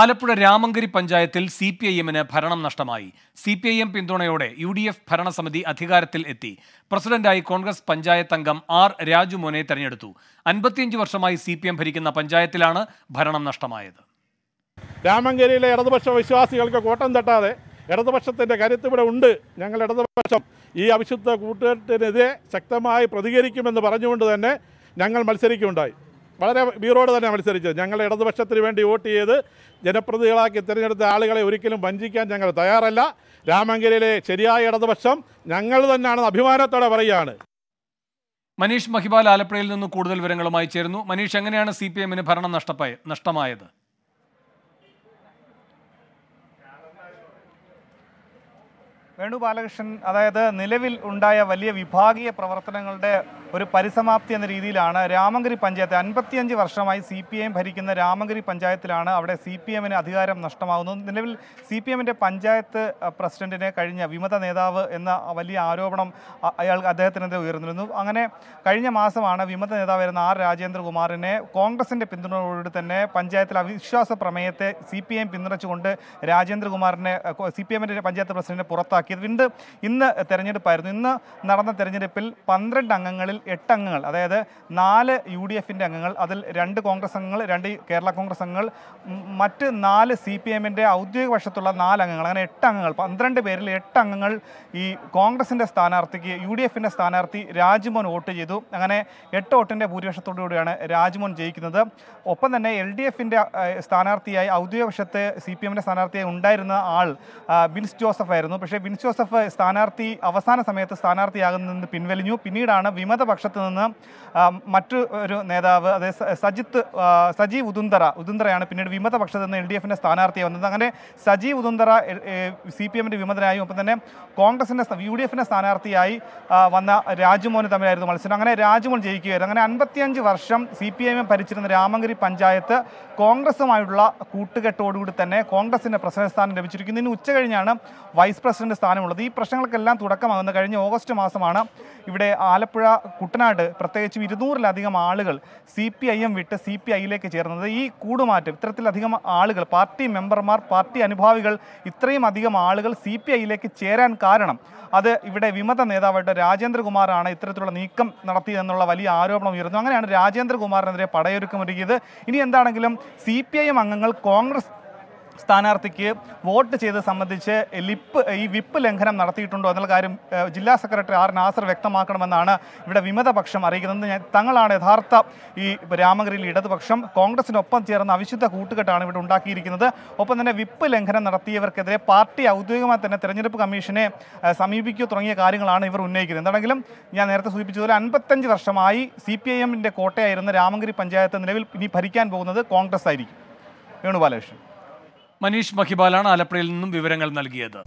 ആലപ്പുഴ രാമങ്കരി പഞ്ചായത്തിൽ C P I എമ്മിന് ഭരണം നഷ്ടമായി സി പി ഐ എം പിന്തുണയോടെ യു ഡി എഫ് ഭരണസമിതി അധികാരത്തിൽ എത്തി പ്രസിഡന്റായി കോൺഗ്രസ് പഞ്ചായത്ത് അംഗം ആർ രാജുമോനെ തെരഞ്ഞെടുത്തു അൻപത്തിയഞ്ച് വർഷമായി സി പി എം ഭരിക്കുന്ന പഞ്ചായത്തിലാണ് ഭരണം നഷ്ടമായത് രാമങ്കരിയിലെ ഇടതുപക്ഷ വിശ്വാസികൾക്ക് കോട്ടം തട്ടാതെ ഇടതുപക്ഷത്തിന്റെ കരുത്ത് ഇവിടെ ഉണ്ട് ഞങ്ങൾ ഇടതുപക്ഷം ഈ അവിശുദ്ധ കൂട്ടുകെട്ടിനെതിരെ ശക്തമായി പ്രതികരിക്കുമെന്ന് പറഞ്ഞുകൊണ്ട് തന്നെ ഞങ്ങൾ മത്സരിക്കുകയുണ്ടായി വളരെ വീറോട് തന്നെ മത്സരിച്ചത് ഞങ്ങൾ ഇടതുപക്ഷത്തിന് വേണ്ടി വോട്ട് ചെയ്ത് ജനപ്രതിനിധികളാക്കി തിരഞ്ഞെടുത്ത ആളുകളെ ഒരിക്കലും വഞ്ചിക്കാൻ ഞങ്ങൾ തയ്യാറല്ല രാമങ്കരയിലെ ശരിയായ ഇടതുപക്ഷം ഞങ്ങൾ തന്നെയാണ് അഭിമാനത്തോടെ പറയുകയാണ് മനീഷ് മഹിബാൽ ആലപ്പുഴയിൽ നിന്ന് കൂടുതൽ വിവരങ്ങളുമായി ചേരുന്നു മനീഷ് എങ്ങനെയാണ് സി പി എമ്മിന് ഭരണം നഷ്ടമായ നഷ്ടമായത് ബാലകൃഷ്ണൻ അതായത് നിലവിൽ ഉണ്ടായ വലിയ വിഭാഗീയ പ്രവർത്തനങ്ങളുടെ ഒരു പരിസമാപ്തി എന്ന രീതിയിലാണ് രാമഗിരി പഞ്ചായത്ത് അൻപത്തിയഞ്ച് വർഷമായി സി പി എം ഭരിക്കുന്ന രാമഗിരി പഞ്ചായത്തിലാണ് അവിടെ സി പി എമ്മിന് അധികാരം നഷ്ടമാകുന്നത് നിലവിൽ സി പി എമ്മിൻ്റെ പഞ്ചായത്ത് പ്രസിഡന്റിനെ കഴിഞ്ഞ വിമത നേതാവ് എന്ന വലിയ ആരോപണം അയാൾ അദ്ദേഹത്തിനെതിരെ ഉയർന്നിരുന്നു അങ്ങനെ കഴിഞ്ഞ മാസമാണ് വിമത വരുന്ന ആർ രാജേന്ദ്രകുമാറിനെ കോൺഗ്രസിൻ്റെ പിന്തുണയോട് തന്നെ പഞ്ചായത്തിൽ അവിശ്വാസ പ്രമേയത്തെ സി പി എം പിന്തുണച്ചുകൊണ്ട് രാജേന്ദ്രകുമാറിനെ സി പി എമ്മിൻ്റെ പഞ്ചായത്ത് പ്രസിഡന്റിനെ പുറത്താക്കി ആക്കിയത് വീണ്ടും ഇന്ന് തെരഞ്ഞെടുപ്പായിരുന്നു ഇന്ന് നടന്ന തെരഞ്ഞെടുപ്പിൽ പന്ത്രണ്ട് അംഗങ്ങളിൽ എട്ട് അംഗങ്ങൾ അതായത് നാല് യു ഡി എഫിൻ്റെ അംഗങ്ങൾ അതിൽ രണ്ട് കോൺഗ്രസ് അംഗങ്ങൾ രണ്ട് കേരള കോൺഗ്രസ് അംഗങ്ങൾ മറ്റ് നാല് സി പി എമ്മിൻ്റെ ഔദ്യോഗിക വശത്തുള്ള നാല് അംഗങ്ങൾ അങ്ങനെ എട്ട് അംഗങ്ങൾ പന്ത്രണ്ട് പേരിൽ എട്ട് അംഗങ്ങൾ ഈ കോൺഗ്രസിൻ്റെ സ്ഥാനാർത്ഥിക്ക് യു ഡി എഫിൻ്റെ സ്ഥാനാർത്ഥി രാജ്മോൻ വോട്ട് ചെയ്തു അങ്ങനെ എട്ട് വോട്ടിൻ്റെ ഭൂരിപക്ഷത്തോടുകൂടിയാണ് രാജ്മോൻ ജയിക്കുന്നത് ഒപ്പം തന്നെ എൽ ഡി എഫിൻ്റെ സ്ഥാനാർത്ഥിയായി ഔദ്യോഗിക വശത്തെ സി പി എമ്മിൻ്റെ സ്ഥാനാർത്ഥിയായി ഉണ്ടായിരുന്ന ആൾ ബിൻസ് ജോസഫ് ആയിരുന്നു പക്ഷേ ബിൻ ലെൻസ് ജോസഫ് സ്ഥാനാർത്ഥി അവസാന സമയത്ത് സ്ഥാനാർത്ഥിയാകുന്നതിൽ നിന്ന് പിൻവലിഞ്ഞു പിന്നീടാണ് വിമതപക്ഷത്ത് നിന്ന് മറ്റു ഒരു നേതാവ് അതായത് സജിത്ത് സജി ഉദുന്തറ ഉദുന്തറയാണ് പിന്നീട് വിമതപക്ഷത്ത് നിന്ന് എൽ ഡി എഫിൻ്റെ സ്ഥാനാർത്ഥിയായി വന്നത് അങ്ങനെ സജി ഉദുന്തറ സി പി എമ്മിൻ്റെ വിമതനായും ഒപ്പം തന്നെ കോൺഗ്രസിൻ്റെ യു ഡി എഫിൻ്റെ സ്ഥാനാർത്ഥിയായി വന്ന രാജുമോന് തമ്മിലായിരുന്നു മത്സരം അങ്ങനെ രാജുമോൻ ജയിക്കുകയായിരുന്നു അങ്ങനെ അൻപത്തിയഞ്ച് വർഷം സി പി എമ്മിൽ ഭരിച്ചിരുന്ന രാമങ്കരി പഞ്ചായത്ത് കോൺഗ്രസുമായിട്ടുള്ള കൂട്ടുകെട്ടോടുകൂടി തന്നെ കോൺഗ്രസിൻ്റെ പ്രസിഡന്റ് സ്ഥാനം ലഭിച്ചിരിക്കുന്നു ഇനി ഉച്ചകഴിഞ്ഞാണ് വൈസ് പ്രസിഡന്റ് സ്ഥാനമുള്ളത് ഈ പ്രശ്നങ്ങൾക്കെല്ലാം തുടക്കമാകുന്ന കഴിഞ്ഞ ഓഗസ്റ്റ് മാസമാണ് ഇവിടെ ആലപ്പുഴ കുട്ടനാട് പ്രത്യേകിച്ചും ഇരുന്നൂറിലധികം ആളുകൾ സി പി ഐ എം വിട്ട് സി പി ഐയിലേക്ക് ചേർന്നത് ഈ കൂടുമാറ്റം ഇത്തരത്തിലധികം ആളുകൾ പാർട്ടി മെമ്പർമാർ പാർട്ടി അനുഭാവികൾ ഇത്രയും അധികം ആളുകൾ സി പി ഐയിലേക്ക് ചേരാൻ കാരണം അത് ഇവിടെ വിമത നേതാവായിട്ട് രാജേന്ദ്രകുമാറാണ് ഇത്തരത്തിലുള്ള നീക്കം നടത്തിയതെന്നുള്ള വലിയ ആരോപണം ഉയർന്നു അങ്ങനെയാണ് രാജേന്ദ്രകുമാറിനെതിരെ പടയൊരുക്കമൊരുക്കിയത് ഇനി എന്താണെങ്കിലും സി പി ഐ എം അംഗങ്ങൾ കോൺഗ്രസ് സ്ഥാനാർത്ഥിക്ക് വോട്ട് ചെയ്ത് സംബന്ധിച്ച് ലിപ്പ് ഈ വിപ്പ് ലംഘനം നടത്തിയിട്ടുണ്ടോ എന്നുള്ള കാര്യം ജില്ലാ സെക്രട്ടറി ആർ നാസർ വ്യക്തമാക്കണമെന്നാണ് ഇവിടെ വിമതപക്ഷം അറിയിക്കുന്നത് ഞാൻ തങ്ങളാണ് യഥാർത്ഥ ഈ രാമഗിരിയിൽ ഇടതുപക്ഷം കോൺഗ്രസിനൊപ്പം ചേർന്ന അവിശുദ്ധ കൂട്ടുകെട്ടാണ് ഇവിടെ ഉണ്ടാക്കിയിരിക്കുന്നത് ഒപ്പം തന്നെ വിപ്പ് ലംഘനം നടത്തിയവർക്കെതിരെ പാർട്ടി ഔദ്യോഗികമായി തന്നെ തെരഞ്ഞെടുപ്പ് കമ്മീഷനെ സമീപിക്കുക തുടങ്ങിയ കാര്യങ്ങളാണ് ഇവർ ഉന്നയിക്കുന്നത് എന്താണെങ്കിലും ഞാൻ നേരത്തെ സൂചിപ്പിച്ചതുപോലെ അൻപത്തഞ്ച് വർഷമായി സി പി ഐ എമ്മിൻ്റെ കോട്ടയായിരുന്ന രാമഗിരി പഞ്ചായത്ത് നിലവിൽ ഇനി ഭരിക്കാൻ പോകുന്നത് കോൺഗ്രസ് ആയിരിക്കും വേണുബാലകൃഷ്ണൻ മനീഷ് മഹിബാലാണ് ആലപ്പുഴയിൽ നിന്നും വിവരങ്ങൾ നൽകിയത്